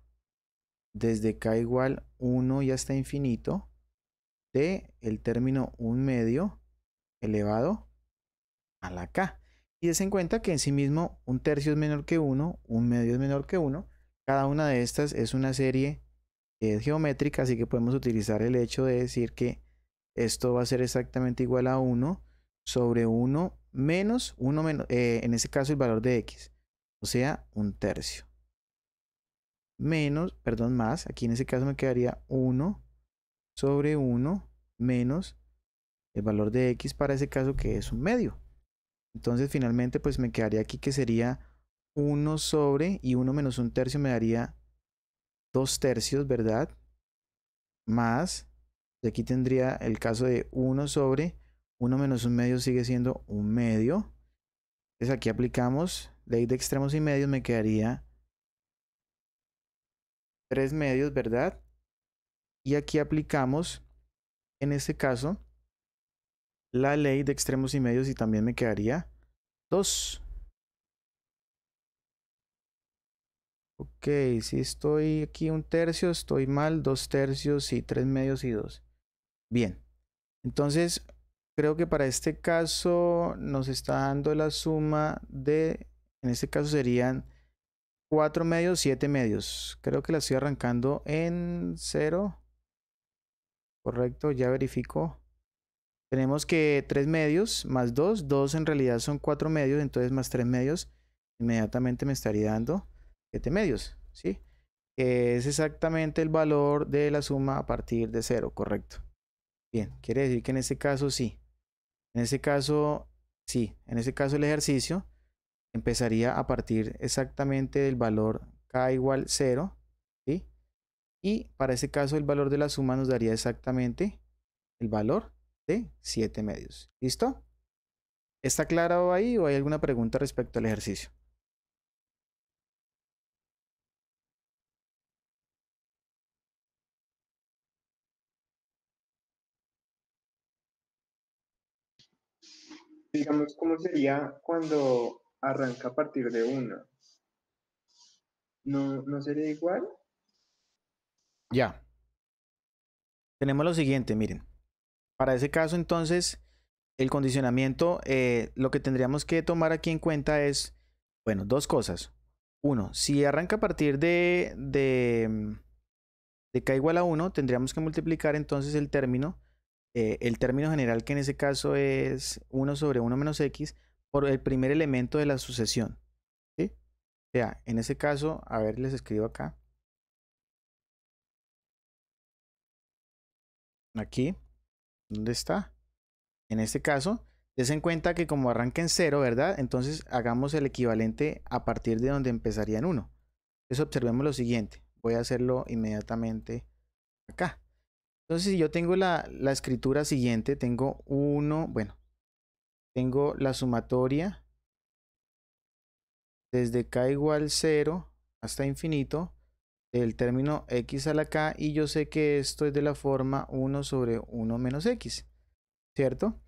desde k igual 1 y hasta infinito de el término 1 medio elevado a la k. Y des en cuenta que en sí mismo un tercio es menor que 1, un medio es menor que 1. Cada una de estas es una serie geométrica, así que podemos utilizar el hecho de decir que esto va a ser exactamente igual a 1 sobre 1 menos 1 menos, eh, en este caso el valor de x, o sea, un tercio menos, perdón, más, aquí en ese caso me quedaría 1 sobre 1 menos el valor de x para ese caso que es un medio. Entonces finalmente pues me quedaría aquí que sería 1 sobre y 1 menos un tercio me daría 2 tercios, ¿verdad? Más, de aquí tendría el caso de 1 sobre 1 menos un medio sigue siendo un medio. Entonces aquí aplicamos ley de extremos y medios, me quedaría tres medios, ¿verdad? Y aquí aplicamos, en este caso, la ley de extremos y medios y también me quedaría 2. Ok, si estoy aquí un tercio, estoy mal, dos tercios y tres medios y dos. Bien, entonces creo que para este caso nos está dando la suma de, en este caso serían 4 medios, 7 medios. Creo que la estoy arrancando en cero, Correcto, ya verifico. Tenemos que 3 medios más 2. 2 en realidad son 4 medios, entonces más 3 medios. Inmediatamente me estaría dando 7 medios. ¿sí? es exactamente el valor de la suma a partir de 0, correcto. Bien, quiere decir que en este caso sí. En este caso, sí. En este caso el ejercicio empezaría a partir exactamente del valor k igual 0, ¿sí? Y para ese caso el valor de la suma nos daría exactamente el valor de 7 medios. ¿Listo? ¿Está claro ahí o hay alguna pregunta respecto al ejercicio? Digamos, ¿cómo sería cuando arranca a partir de 1. ¿No, sería igual? Ya. Tenemos lo siguiente, miren. Para ese caso, entonces, el condicionamiento, eh, lo que tendríamos que tomar aquí en cuenta es, bueno, dos cosas. Uno, si arranca a partir de, de, de k igual a 1, tendríamos que multiplicar entonces el término, eh, el término general que en ese caso es 1 sobre 1 menos x, por el primer elemento de la sucesión. O sea, en ese caso, a ver, les escribo acá. Aquí, ¿dónde está? En este caso, des en cuenta que como arranca en 0, ¿verdad? Entonces hagamos el equivalente a partir de donde empezaría en 1. Entonces observemos lo siguiente. Voy a hacerlo inmediatamente acá. Entonces si yo tengo la, la escritura siguiente, tengo 1, bueno, tengo la sumatoria desde k igual 0 hasta infinito del término x a la k y yo sé que esto es de la forma 1 sobre 1 menos x, ¿cierto?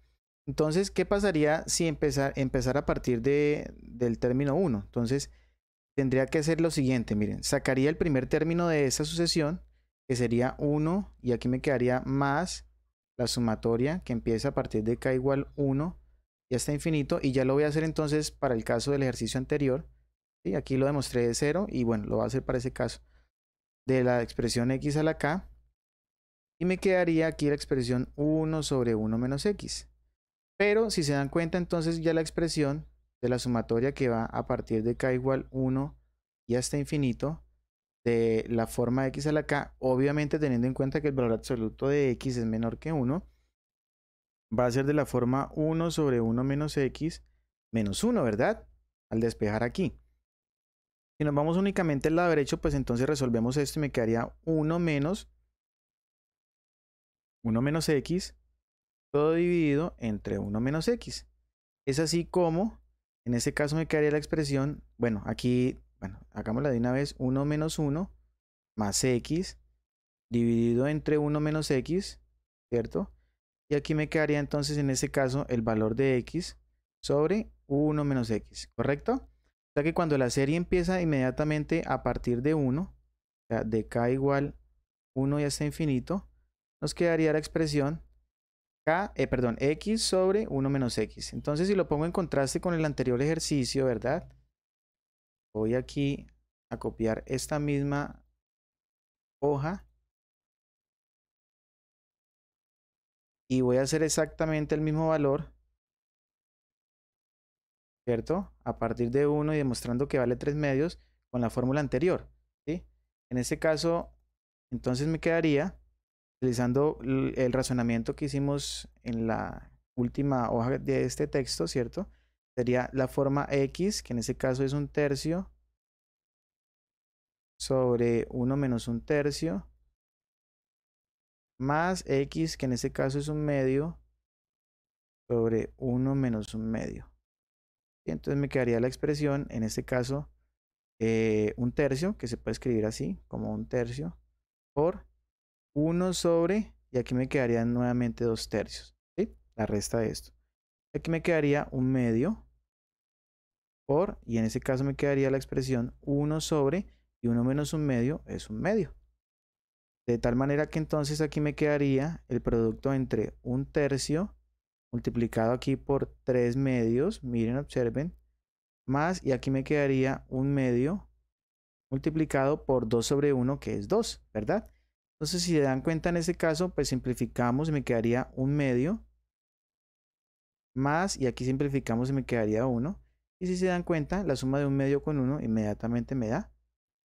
Entonces, ¿qué pasaría si empezar, empezar a partir de, del término 1? Entonces, tendría que hacer lo siguiente, miren, sacaría el primer término de esa sucesión, que sería 1, y aquí me quedaría más la sumatoria que empieza a partir de k igual 1 ya está infinito. Y ya lo voy a hacer entonces para el caso del ejercicio anterior. y Aquí lo demostré de 0 y bueno, lo voy a hacer para ese caso. De la expresión x a la k. Y me quedaría aquí la expresión 1 sobre 1 menos x. Pero si se dan cuenta, entonces ya la expresión de la sumatoria que va a partir de k igual 1 y hasta infinito de la forma x a la k, obviamente teniendo en cuenta que el valor absoluto de x es menor que 1, va a ser de la forma 1 sobre 1 menos x menos 1, ¿verdad? Al despejar aquí. Si nos vamos únicamente al lado derecho, pues entonces resolvemos esto y me quedaría 1 menos 1 menos x, todo dividido entre 1 menos x. Es así como, en este caso me quedaría la expresión, bueno, aquí, bueno, hagámosla de una vez, 1 menos 1 más x dividido entre 1 menos x, ¿cierto? Y aquí me quedaría entonces en este caso el valor de x sobre 1 menos x, ¿correcto? O sea que cuando la serie empieza inmediatamente a partir de 1, o sea, de k igual 1 y hasta infinito, nos quedaría la expresión k, eh, perdón, x sobre 1 menos x. Entonces si lo pongo en contraste con el anterior ejercicio, ¿verdad? Voy aquí a copiar esta misma hoja y voy a hacer exactamente el mismo valor, ¿cierto? A partir de 1 y demostrando que vale 3 medios con la fórmula anterior, ¿sí? En este caso, entonces me quedaría, utilizando el razonamiento que hicimos en la última hoja de este texto, ¿cierto? Sería la forma x, que en este caso es un tercio, sobre 1 menos un tercio, más x, que en este caso es un medio, sobre 1 menos un medio. Y entonces me quedaría la expresión, en este caso, eh, un tercio, que se puede escribir así, como un tercio, por 1 sobre, y aquí me quedarían nuevamente dos tercios, la resta de esto. Aquí me quedaría un medio por, y en este caso me quedaría la expresión 1 sobre, y 1 menos un medio es un medio. De tal manera que entonces aquí me quedaría el producto entre un tercio multiplicado aquí por tres medios, miren, observen, más y aquí me quedaría un medio multiplicado por 2 sobre 1 que es 2, ¿verdad? Entonces si se dan cuenta en este caso, pues simplificamos y me quedaría un medio más y aquí simplificamos y me quedaría 1. Y si se dan cuenta, la suma de un medio con 1 inmediatamente me da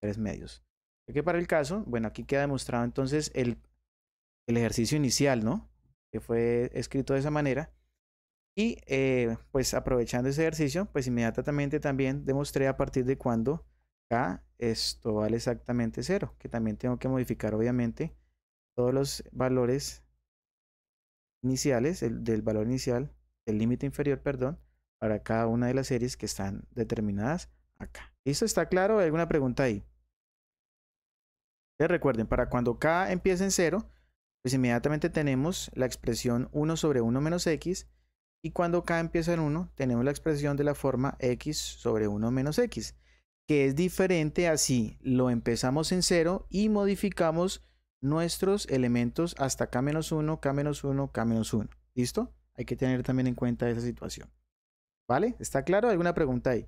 3 medios que para el caso, bueno, aquí queda demostrado entonces el, ejercicio inicial, ¿no? Que fue escrito de esa manera. Y eh, pues aprovechando ese ejercicio, pues inmediatamente también demostré a partir de cuando acá esto vale exactamente cero que también tengo que modificar obviamente todos los valores iniciales, el, del valor inicial, el límite inferior, perdón, para cada una de las series que están determinadas acá. ¿Listo? ¿Está claro? ¿Hay alguna pregunta ahí? recuerden, para cuando k empiece en 0, pues inmediatamente tenemos la expresión 1 sobre 1 menos x. Y cuando k empieza en 1, tenemos la expresión de la forma x sobre 1 menos x, que es diferente a si lo empezamos en 0 y modificamos nuestros elementos hasta k-1, k-1, menos k-1. menos ¿Listo? Hay que tener también en cuenta esa situación. ¿Vale? ¿Está claro? ¿Alguna pregunta ahí?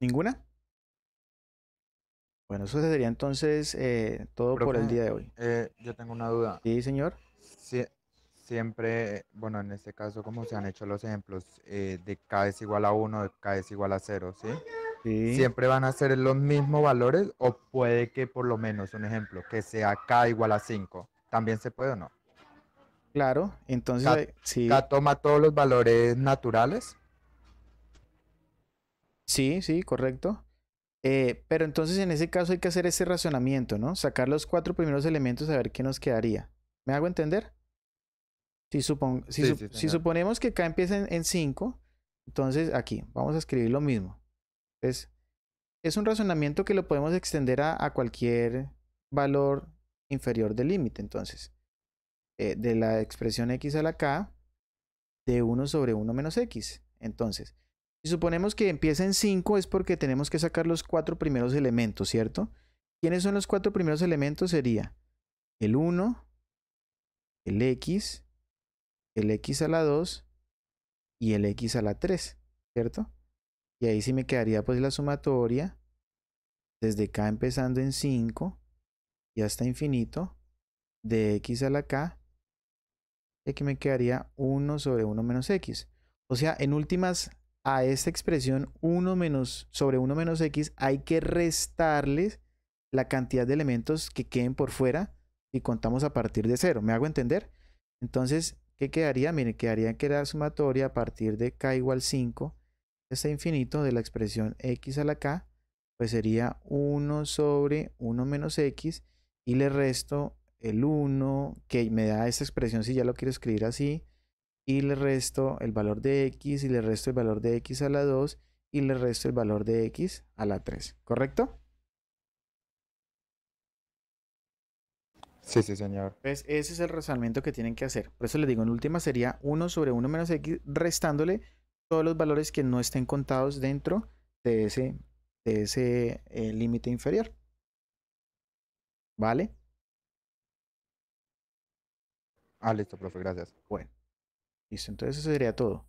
¿Ninguna? Bueno, eso sería entonces eh, todo por el día de hoy. Eh, yo tengo una duda. Sí, señor. siempre, eh, bueno, en este caso, como se han hecho los ejemplos de K es igual a 1, de K es igual a 0, ¿sí? ¿sí? ¿Siempre van a ser los mismos valores o puede que por lo menos, un ejemplo, que sea K igual a 5? ¿También se puede o no? Claro, entonces... sí. K toma todos los valores naturales Sí, sí, correcto. Eh, pero entonces en ese caso hay que hacer ese razonamiento, ¿no? Sacar los cuatro primeros elementos a ver qué nos quedaría. ¿Me hago entender? Si, suponemos que K empieza en 5, entonces aquí vamos a escribir lo mismo. Es, un razonamiento que lo podemos extender a, cualquier valor inferior del límite. Entonces, eh, de la expresión x a la k, de 1 sobre 1 menos x. Entonces, si suponemos que empieza en 5 es porque tenemos que sacar los cuatro primeros elementos, ¿cierto? ¿Quiénes son los cuatro primeros elementos? Sería el 1, el x, el x a la 2 y el x a la 3, ¿cierto? Y ahí sí me quedaría pues la sumatoria desde k empezando en 5 y hasta infinito de x a la k y aquí me quedaría 1 sobre 1 menos x. O sea, en últimas a esta expresión 1 menos sobre 1 menos x hay que restarles la cantidad de elementos que queden por fuera y contamos a partir de 0. ¿Me hago entender? Entonces, ¿qué quedaría? mire quedaría que era sumatoria a partir de k igual 5 hasta este infinito de la expresión x a la k, pues sería 1 sobre 1 menos x y le resto el 1 que me da esta expresión si ya lo quiero escribir así y le resto el valor de x y le resto el valor de x a la 2 y le resto el valor de x a la 3, ¿correcto? Sí, sí, señor. ese es el razonamiento que tienen que hacer. Por eso les digo, en última sería 1 sobre 1 menos x restándole todos los valores que no estén contados dentro de ese, ese eh, límite inferior. ¿Vale? Ah, listo, profe, gracias. Bueno. Listo, entonces eso sería todo.